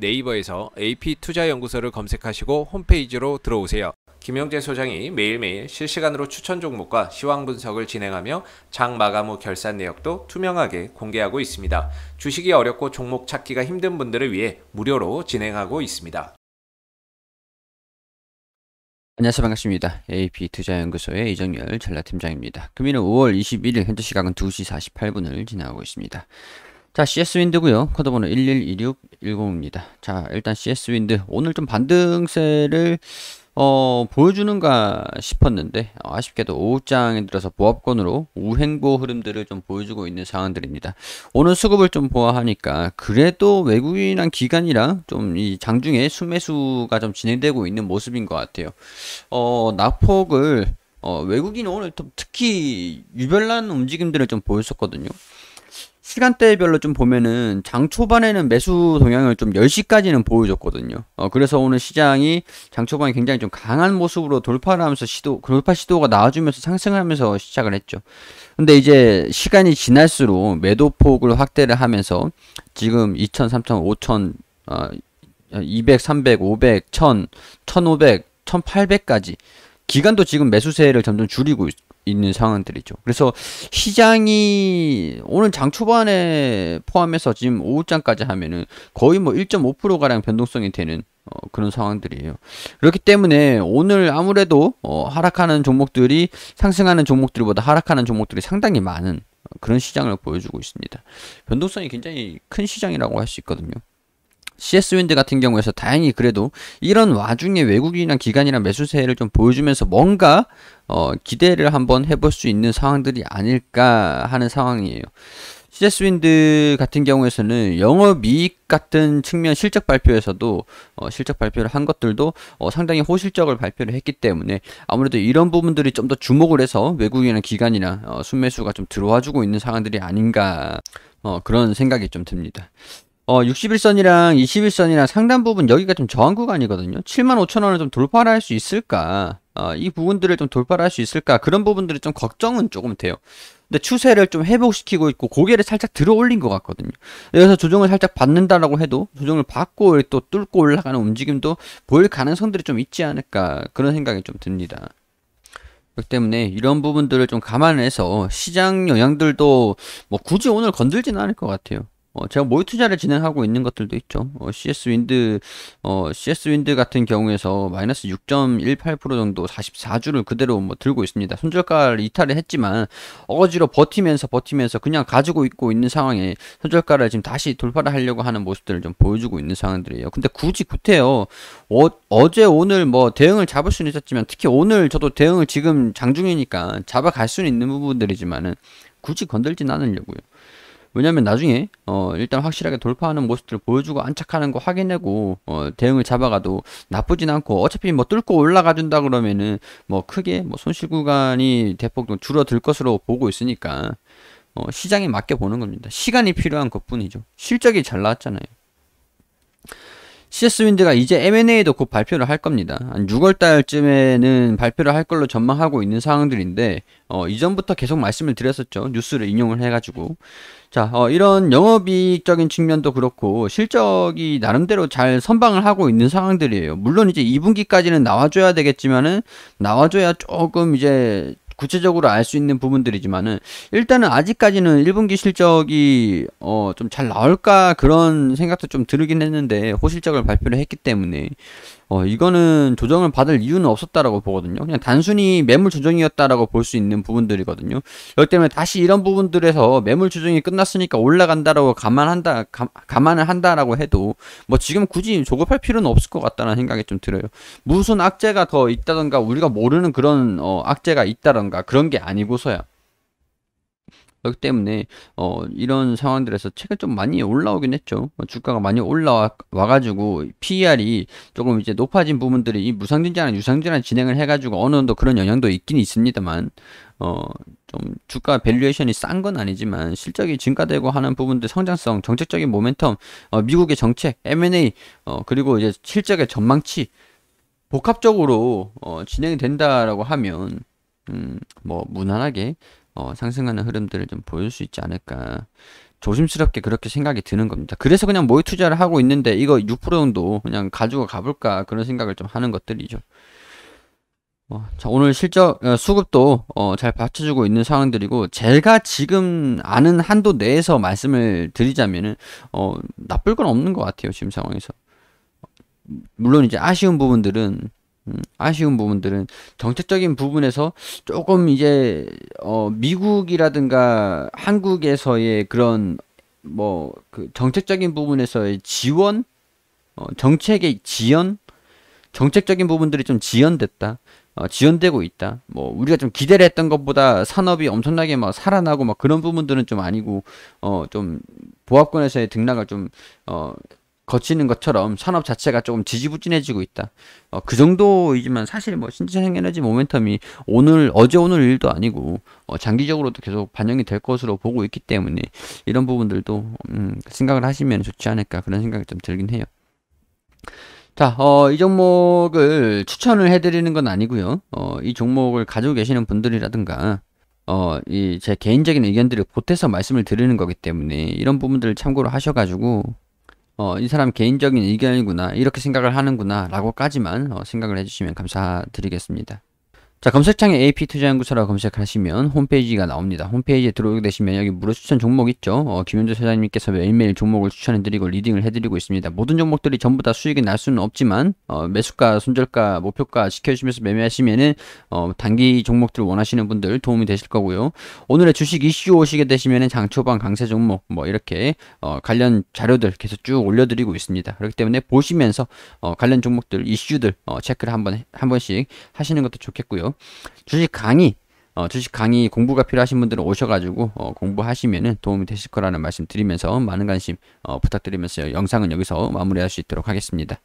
네이버에서 AP투자연구소를 검색하시고 홈페이지로 들어오세요. 김영재 소장이 매일매일 실시간으로 추천 종목과 시황 분석을 진행하며 장 마감 후 결산 내역도 투명하게 공개하고 있습니다. 주식이 어렵고 종목 찾기가 힘든 분들을 위해 무료로 진행하고 있습니다. 안녕하세요. 반갑습니다. AP투자연구소의 이정열 전라팀장입니다. 금일은 5월 21일 현재 시각은 2시 48분을 지나고 있습니다. 자, CS윈드고요. 코드번호 112610입니다. 자, 일단 CS윈드 오늘 좀 반등세를 어, 보여주는가 싶었는데 어, 아쉽게도 오후장에 들어서 보합권으로 우행보 흐름들을 좀 보여주고 있는 상황들입니다. 오늘 수급을 좀 보아하니까 그래도 외국인한 기간이랑 좀 이 장중에 순매수가 좀 진행되고 있는 모습인 것 같아요. 어, 낙폭을 어, 외국인 오늘 특히 유별난 움직임들을 좀 보였었거든요. 시간대별로 좀 보면은 장 초반에는 매수 동향을 좀 10시까지는 보여줬거든요. 어, 그래서 오늘 시장이 장 초반에 굉장히 좀 강한 모습으로 돌파를 하면서 시도, 돌파 시도가 나와주면서 상승을 하면서 시작을 했죠. 근데 이제 시간이 지날수록 매도 폭을 확대를 하면서 지금 2,000, 3,000, 5,000, 어, 200, 300, 500, 1000, 1500, 1800까지 기간도 지금 매수세를 점점 줄이고 있, 있는 상황들이죠. 그래서 시장이 오늘 장 초반에 포함해서 지금 오후장까지 하면은 거의 뭐 1.5%가량 변동성이 되는 어, 그런 상황들이에요. 그렇기 때문에 오늘 아무래도 어, 하락하는 종목들이 상승하는 종목들보다 하락하는 종목들이 상당히 많은 그런 시장을 보여주고 있습니다. 변동성이 굉장히 큰 시장이라고 할 수 있거든요. CS윈드 같은 경우에서 다행히 그래도 이런 와중에 외국인이나기관이나 매수세를 좀 보여주면서 뭔가 어, 기대를 한번 해볼 수 있는 상황들이 아닐까 하는 상황이에요. 시제스 윈드 같은 경우에서는 영업이익 같은 측면 실적 발표에서도 어, 실적 발표를 한 것들도 어, 상당히 호실적을 발표를 했기 때문에 아무래도 이런 부분들이 좀 더 주목을 해서 외국인이 기관이나 어, 순매수가 좀 들어와주고 있는 상황들이 아닌가 어, 그런 생각이 좀 듭니다. 어, 61선이랑 21선이랑 상단 부분 여기가 좀 저항 구간이거든요. 7 5 0 0 0 원을 좀 돌파를 할 수 있을까? 어, 이 부분들을 좀 돌파를 할수 있을까 그런 부분들이 좀 걱정은 조금 돼요. 근데 추세를 좀 회복시키고 있고 고개를 살짝 들어 올린 것 같거든요. 그래서 조정을 살짝 받는다라고 해도 조정을 받고 또 뚫고 올라가는 움직임도 보일 가능성들이 좀 있지 않을까 그런 생각이 좀 듭니다. 그렇기 때문에 이런 부분들을 좀 감안해서 시장 영향들도 뭐 굳이 오늘 건들지는 않을 것 같아요. 어, 제가 모의 투자를 진행하고 있는 것들도 있죠. 어, CS 윈드, 어, CS 윈드 같은 경우에서 마이너스 6.18% 정도 44주를 그대로 뭐 들고 있습니다. 손절가를 이탈을 했지만 어거지로 버티면서 버티면서 그냥 가지고 있고 있는 상황에 손절가를 지금 다시 돌파를 하려고 하는 모습들을 좀 보여주고 있는 상황들이에요. 근데 굳이 구태요. 어, 제 오늘 뭐 대응을 잡을 수는 있었지만 특히 오늘 저도 대응을 지금 장중이니까 잡아갈 수는 있는 부분들이지만은 굳이 건들진 않으려고요. 왜냐면 나중에 어 일단 확실하게 돌파하는 모습들을 보여주고 안착하는 거 확인하고 어 대응을 잡아가도 나쁘진 않고 어차피 뭐 뚫고 올라가 준다 그러면은 뭐 크게 뭐 손실 구간이 대폭 줄어들 것으로 보고 있으니까 어 시장에 맡겨 보는 겁니다. 시간이 필요한 것뿐이죠. 실적이 잘 나왔잖아요. CS 윈드가 이제 M&A도 곧 발표를 할 겁니다. 한 6월 달쯤에는 발표를 할 걸로 전망하고 있는 상황들인데 어, 이전부터 계속 말씀을 드렸었죠. 뉴스를 인용을 해가지고 자 어, 이런 영업이익적인 측면도 그렇고 실적이 나름대로 잘 선방을 하고 있는 상황들이에요. 물론 이제 2분기까지는 나와줘야 되겠지만은 나와줘야 조금 이제 구체적으로 알 수 있는 부분들이지만은 일단은 아직까지는 1분기 실적이 어좀 잘 나올까 그런 생각도 좀 들긴 했는데 호실적을 발표를 했기 때문에 어, 이거는 조정을 받을 이유는 없었다라고 보거든요. 그냥 단순히 매물 조정이었다라고 볼 수 있는 부분들이거든요. 그렇기 때문에 다시 이런 부분들에서 매물 조정이 끝났으니까 올라간다라고 감안한다, 감, 감안을 한다라고 해도 뭐 지금 굳이 조급할 필요는 없을 것 같다는 생각이 좀 들어요. 무슨 악재가 더 있다던가 우리가 모르는 그런 어, 악재가 있다던가 그런 게 아니고서야 그렇기 때문에 어 이런 상황들에서 책을 좀 많이 올라오긴 했죠. 어, 주가가 많이 올라와 가지고 PER이 조금 이제 높아진 부분들이 무상증자나 유상증자 진행을 해가지고 어느 정도 그런 영향도 있긴 있습니다만 어좀 주가 밸류에이션이 싼 건 아니지만 실적이 증가되고 하는 부분들 성장성, 정책적인 모멘텀, 어 미국의 정책, M&A 어 그리고 이제 실적의 전망치 복합적으로 어 진행된다라고 하면 음뭐 무난하게 어, 상승하는 흐름들을 좀 보일 수 있지 않을까 조심스럽게 그렇게 생각이 드는 겁니다. 그래서 그냥 모의 투자를 하고 있는데 이거 6% 정도 그냥 가지고 가볼까 그런 생각을 좀 하는 것들이죠. 어, 자 오늘 실적 어, 수급도 어, 잘 받쳐주고 있는 상황들이고 제가 지금 아는 한도 내에서 말씀을 드리자면은 어, 나쁠 건 없는 것 같아요 지금 상황에서 물론 이제 아쉬운 부분들은 음, 아쉬운 부분들은 정책적인 부분에서 조금 이제 어, 미국이라든가 한국에서의 그런 뭐 그 정책적인 부분에서의 지원 어, 정책의 지연 정책적인 부분들이 좀 지연됐다 어, 지연되고 있다 뭐 우리가 좀 기대를 했던 것보다 산업이 엄청나게 막 살아나고 막 그런 부분들은 좀 아니고 어 좀 보합권에서의 등락을 좀어 거치는 것처럼 산업 자체가 조금 지지부진해지고 있다. 어, 그 정도이지만 사실 뭐 신재생 에너지 모멘텀이 오늘 어제 오늘 일도 아니고 어, 장기적으로도 계속 반영이 될 것으로 보고 있기 때문에 이런 부분들도 음, 생각을 하시면 좋지 않을까 그런 생각이 좀 들긴 해요. 자, 어, 이 종목을 추천을 해드리는 건 아니고요. 어, 이 종목을 가지고 계시는 분들이라든가 어, 이제 개인적인 의견들을 보태서 말씀을 드리는 거기 때문에 이런 부분들을 참고를 하셔가지고 어, 이 사람 개인적인 의견이구나 이렇게 생각을 하는구나 라고까지만 어, 생각을 해주시면 감사드리겠습니다. 자 검색창에 AP 투자연구소라고 검색하시면 홈페이지가 나옵니다. 홈페이지에 들어오게 되시면 여기 무료 추천 종목 있죠. 어, 김현주 사장님께서 매일매일 종목을 추천해드리고 리딩을 해드리고 있습니다. 모든 종목들이 전부 다 수익이 날 수는 없지만 어, 매수가, 손절가, 목표가 지켜주시면서 매매하시면은 어, 단기 종목들 을 원하시는 분들 도움이 되실 거고요. 오늘의 주식 이슈 오시게 되시면은 장초반 강세 종목 뭐 이렇게 어, 관련 자료들 계속 쭉 올려드리고 있습니다. 그렇기 때문에 보시면서 어, 관련 종목들 이슈들 어, 체크를 한번 한 번씩 하시는 것도 좋겠고요. 주식 강의 어, 주식 강의 공부가 필요하신 분들은 오셔가지고 어, 공부하시면 도움이 되실 거라는 말씀 드리면서 많은 관심 어, 부탁드리면서 영상은 여기서 마무리할 수 있도록 하겠습니다.